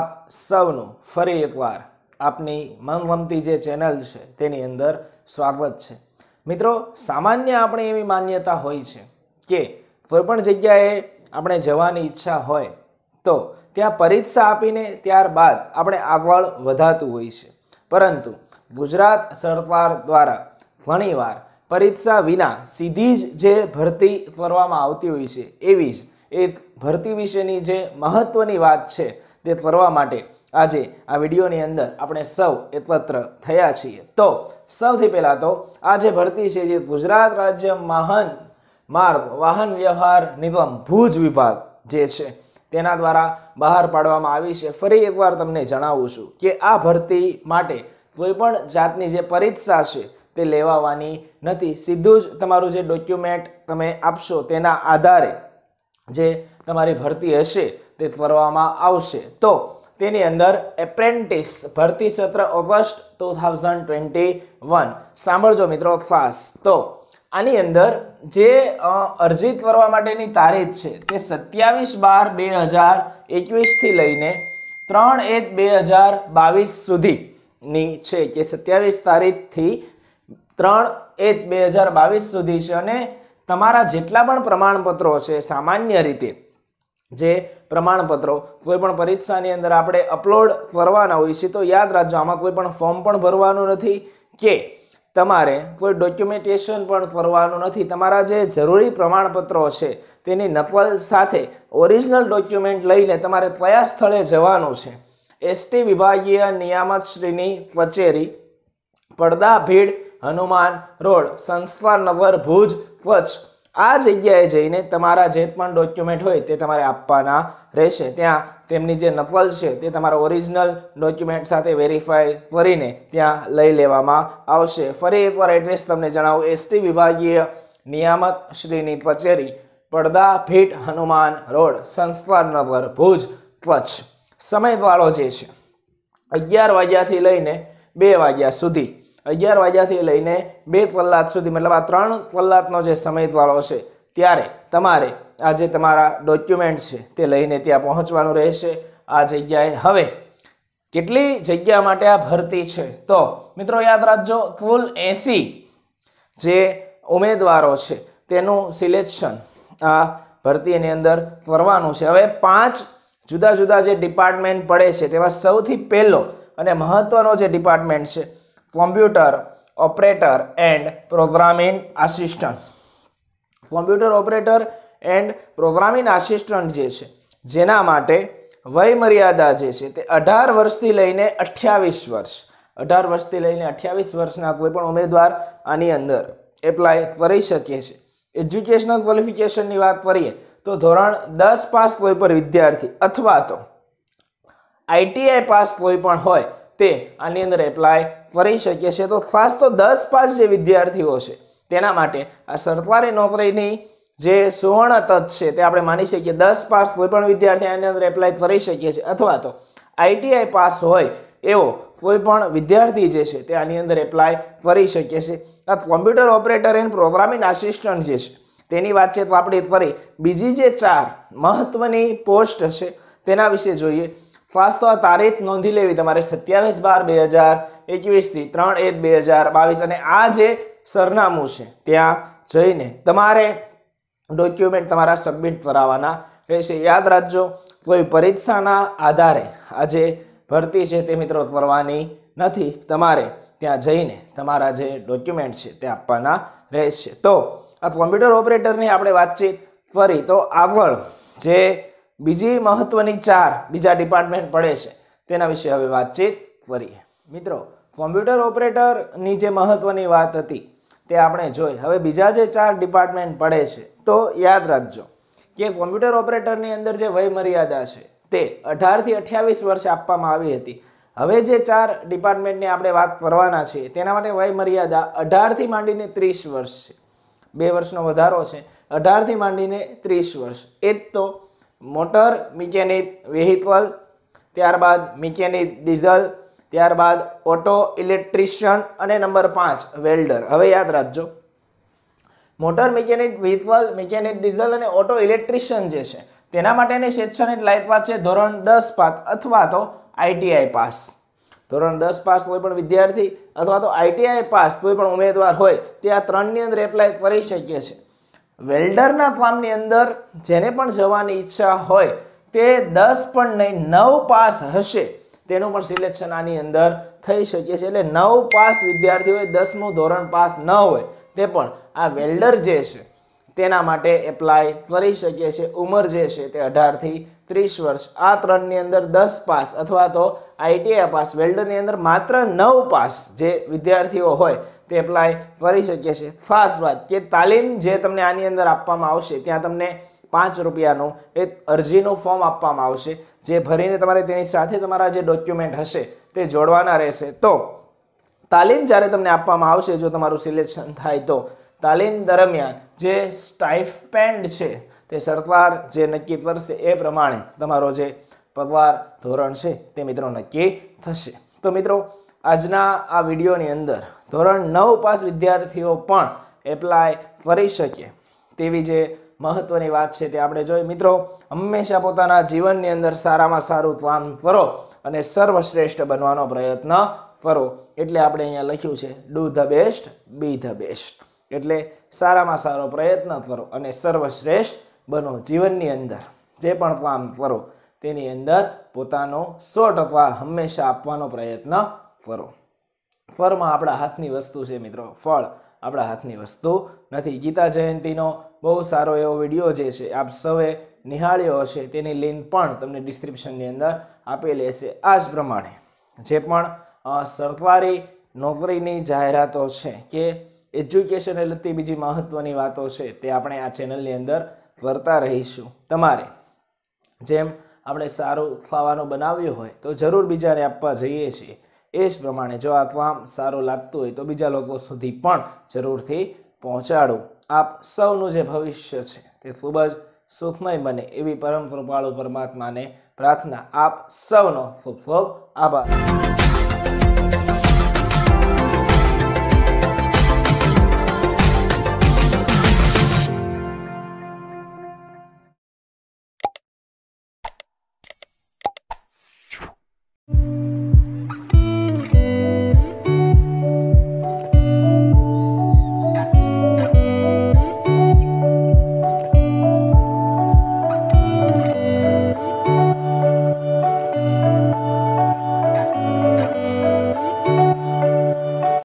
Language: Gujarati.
આપ સૌનું ફરી એકવાર આપની મનગમતી જે ચેનલ છે તેની અંદર સ્વાગત છે મિત્રો સામાન્ય આપણે એવી માન્યતા હોય છે કે કોઈપણ જગ્યાએ આપણે જવાની ઈચ્છા હોય તો ત્યાં પરીક્ષા આપીને ત્યારબાદ આપણે આગળ વધાતું હોય છે પરંતુ ગુજરાત સરકાર દ્વારા ઘણીવાર પરીક્ષા વિના સીધી જ જે ભરતી કરવામાં આવતી હોય છે એવી જ એ ભરતી વિશેની જે મહત્ત્વની વાત છે તે ફરવા માટે આજે આ વિડીયોની અંદર આપણે સૌ એકત્ર થયા છીએ તો સૌથી પહેલાં તો આ જે ભરતી છે જે ગુજરાત રાજ્ય વાહન માર્ગ વાહન વ્યવહાર નિગમ ભુજ વિભાગ જે છે તેના દ્વારા બહાર પાડવામાં આવી છે ફરી એકવાર તમને જણાવું છું કે આ ભરતી માટે કોઈપણ જાતની જે પરીક્ષા છે તે લેવાવાની નથી સીધું જ તમારું જે ડોક્યુમેન્ટ તમે આપશો તેના આધારે જે તમારી ભરતી હશે તે કરવામાં આવશે તો તેની અંદર એપ્રેન્ટિસ ભરતી સત્ર August two thousand twenty one સાંભળજો મિત્રો ખાસ તો આની અંદર જે અરજી કરવા માટેની તારીખ છે તે સત્યાવીસ બાર બે હજાર એકવીસથી લઈને ત્રણ એક બે હજાર બાવીસ સુધીની છે કે સત્યાવીસ તારીખથી ત્રણ એક બે હજાર બાવીસ સુધી છે અને તમારા જેટલા પણ પ્રમાણપત્રો છે સામાન્ય રીતે જે પ્રમાણપત્રો કોઈપણ પરીક્ષાની અંદર આપણે અપલોડ કરવાના હોય છે તો યાદ રાખજો આમાં કોઈ પણ ફોર્મ પણ ભરવાનું નથી કે તમારે કોઈ ડોક્યુમેન્ટેશન પણ કરવાનું નથી તમારા જે જરૂરી પ્રમાણપત્રો છે તેની નકલ સાથે ઓરિજિનલ ડોક્યુમેન્ટ લઈને તમારે કયા સ્થળે જવાનું છે એસટી વિભાગીય નિયામક શ્રીની કચેરી પડદા ભીડ હનુમાન રોડ સંસ્કાર નગર ભુજ કચ્છ આ જગ્યાએ જઈને તમારા જે પણ ડોક્યુમેન્ટ હોય તે તમારે આપવાના રહેશે ત્યાં તેમની જે નકલ છે તે તમારા ઓરિજિનલ ડોક્યુમેન્ટ સાથે વેરીફાઈ કરીને ત્યાં લઈ લેવામાં આવશે ફરી એકવાર એડ્રેસ તમને જણાવું એસટી વિભાગીય નિયામક શ્રીની કચેરી પડદા ભીટ હનુમાન રોડ સંસ્કારનગર ભુજ કચ્છ સમયગાળો જે છે અગિયાર વાગ્યાથી લઈને બે વાગ્યા સુધી અગિયાર વાગ્યાથી લઈને બે કલાક સુધી મતલબ આ ત્રણ કલાકનો જે સમયગાળો છે ત્યારે તમારે આ જે તમારા ડોક્યુમેન્ટ છે તે લઈને ત્યાં પહોંચવાનું રહેશે આ જગ્યાએ હવે કેટલી જગ્યા માટે આ ભરતી છે તો મિત્રો યાદ રાખજો કુલ એસી જે ઉમેદવારો છે તેનું સિલેક્શન આ ભરતીની અંદર કરવાનું છે હવે પાંચ જુદા જુદા જે ડિપાર્ટમેન્ટ પડે છે તેમાં સૌથી પહેલો અને મહત્ત્વનો જે ડિપાર્ટમેન્ટ છે computer operator and programming assistant computer operator and programming assistant જે છે જેના માટે વયમર્યાદા જે છે તે અઢાર વર્ષથી લઈને અઠ્યાવીસ વર્ષ અઢાર વર્ષથી લઈને અઠ્યાવીસ વર્ષના કોઈ પણ ઉમેદવાર આની અંદર એપ્લાય કરી શકે છે એજ્યુકેશનલ ક્વોલિફિકેશનની વાત કરીએ તો ધોરણ દસ પાસ કોઈ પણ વિદ્યાર્થી અથવા તો આઈટીઆઈ પાસ કોઈ પણ હોય તે આની અંદર એપ્લાય કરી શકીએ છે તો ખાસ તો દસ પાસ જે વિદ્યાર્થીઓ છે તેના માટે આ સરકારી નોકરીની જે સુવર્ણ તત્ છે તે આપણે માની શકીએ દસ પાસ કોઈપણ વિદ્યાર્થી આની અંદર એપ્લાય કરી શકીએ છીએ અથવા તો આઈટીઆઈ પાસ હોય એવો કોઈપણ વિદ્યાર્થી જે છે તે આની અંદર એપ્લાય કરી શકીએ છે આ computer operator and programming assistant જે છે તેની વાત છે તો આપણે ફરી બીજી જે ચાર મહત્ત્વની પોસ્ટ છે તેના વિશે જોઈએ ખાસ તો આ તારીખ નોંધી લેવી તમારે સત્યાવીસ બાર બે હજાર એકવીસથી ત્રણ એક બે હજાર બાવીસ અને આ જે સરનામું છે ત્યાં જઈને તમારે ડોક્યુમેન્ટ તમારા સબમિટ કરાવવાના રહેશે યાદ રાખજો કોઈ પરીક્ષાના આધારે આજે ભરતી છે તે મિત્રો કરવાની નથી તમારે ત્યાં જઈને તમારા જે ડોક્યુમેન્ટ છે તે આપવાના રહેશે તો આ કોમ્પ્યુટર ઓપરેટરની આપણે વાતચીત કરી તો આગળ જે બીજી મહત્વની ચાર બીજા ડિપાર્ટમેન્ટ પડે છે તેના વિશે હવે વાતચીત કરીએ મિત્રો કોમ્પ્યુટર ઓપરેટરની જે મહત્વની વાત હતી તે આપણે જોઈ હવે બીજા જે ચાર ડિપાર્ટમેન્ટ પડે છે તો યાદ રાખજો કે કોમ્પ્યુટર ઓપરેટરની અંદર જે વયમર્યાદા છે તે અઢારથી અઠ્યાવીસ વર્ષ આપવામાં આવી હતી હવે જે ચાર ડિપાર્ટમેન્ટની આપણે વાત કરવાના છીએ તેના માટે વયમર્યાદા અઢારથી માંડીને ત્રીસ વર્ષ છે બે વર્ષનો વધારો છે અઢારથી માંડીને ત્રીસ વર્ષ એ જ તો મોટર મિકેનિક વેહિકલ ત્યારબાદ મિકેનિક ડીઝલ ત્યારબાદ ઓટો ઇલેક્ટ્રિશિયન અને નંબર પાંચ વેલ્ડર હવે યાદ રાખજો motor mechanic vehicle mechanic diesel અને ઓટો ઇલેક્ટ્રિશિયન જે છે તેના માટેની શૈક્ષણિક લાયકાત છે ધોરણ દસ પાસ અથવા તો આઈટીઆઈ પાસ ધોરણ દસ પાસ કોઈ પણ વિદ્યાર્થી અથવા તો આઈટીઆઈ પાસ કોઈ પણ ઉમેદવાર હોય તે આ ત્રણની અંદર એપ્લાય કરી શકીએ છીએ વેલ્ડરના ફાર્મની અંદર જેને પણ જવાની ઈચ્છા હોય તે દસ પણ નહીં નવ પાસ હશે તેનું પણ સિલેક્શન આની અંદર થઈ શકે છે એટલે નવ પાસ વિદ્યાર્થી હોય દસમું ધોરણ પાસ ન હોય તે પણ આ વેલ્ડર જે છે તેના માટે એપ્લાય કરી શકીએ છીએ ઉંમર જે છે તે અઢારથી ત્રીસ વર્ષ આ ત્રણની અંદર દસ પાસ અથવા તો આઈટીઆઈ પાસ વેલ્ડરની અંદર માત્ર નવ પાસ જે વિદ્યાર્થીઓ હોય તે એપ્લાય કરી શકીએ છીએ ફાસ્ટ વાત કે તાલીમ જે તમને આની અંદર આપવામાં આવશે ત્યાં તમને પાંચ રૂપિયાનો એ અરજીનું ફોર્મ આપવામાં આવશે જે ભરીને તમારે તેની સાથે તમારા જે ડોક્યુમેન્ટ હશે તે જોડવાના રહેશે તો તાલીમ જ્યારે તમને આપવામાં આવશે જો તમારું સિલેક્શન થાય તો તાલીમ દરમિયાન જે સ્ટાઇફેન્ડ છે તે સરકાર જે નક્કી કરશે એ પ્રમાણે તમારો જે પગાર ધોરણ છે તે મિત્રો નક્કી થશે તો મિત્રો આજના આ વિડીયોની અંદર ધોરણ નવ પાસ વિદ્યાર્થીઓ પણ એપ્લાય કરી શકે તેવી જે મહત્વની વાત છે તે આપણે જોઈ મિત્રો હંમેશા પોતાના જીવનની અંદર સારામાં સારું કામ કરો અને સર્વશ્રેષ્ઠ બનવાનો પ્રયત્ન કરો એટલે આપણે અહીંયા લખ્યું છે do the best be the best એટલે સારામાં સારો પ્રયત્ન કરો અને સર્વશ્રેષ્ઠ બનો જીવનની અંદર જે પણ કામ કરો તેની અંદર પોતાનો સો ટકા હંમેશા આપવાનો પ્રયત્ન ફરો ફરમાં આપણા હાથની વસ્તુ છે મિત્રો ફળ આપણા હાથની વસ્તુ નથી ગીતા જયંતિનો બહુ સારો એવો વિડીયો જે છે આપ સૌએ નિહાળ્યો હશે તેની લિંક પણ તમને ડિસ્ક્રિપ્શનની અંદર આપેલી હશે આ જ પ્રમાણે જે પણ સરકારી નોકરીની જાહેરાતો છે કે એજ્યુકેશનને લગતી બીજી મહત્ત્વની વાતો છે તે આપણે આ ચેનલની અંદર કરતા રહીશું તમારે જેમ આપણે સારું ખાવાનું બનાવ્યું હોય તો જરૂર બીજાને આપવા જઈએ છીએ એ જ પ્રમાણે જો આ તમામ સારું લાગતું હોય તો બીજા લોકો સુધી પણ જરૂરથી પહોંચાડો આપ સૌનું જે ભવિષ્ય છે તે ખૂબ જ સુખમય બને એવી પરમ કૃપાળુ પરમાત્માને પ્રાર્થના આપ સૌનો ખૂબ ખૂબ આભાર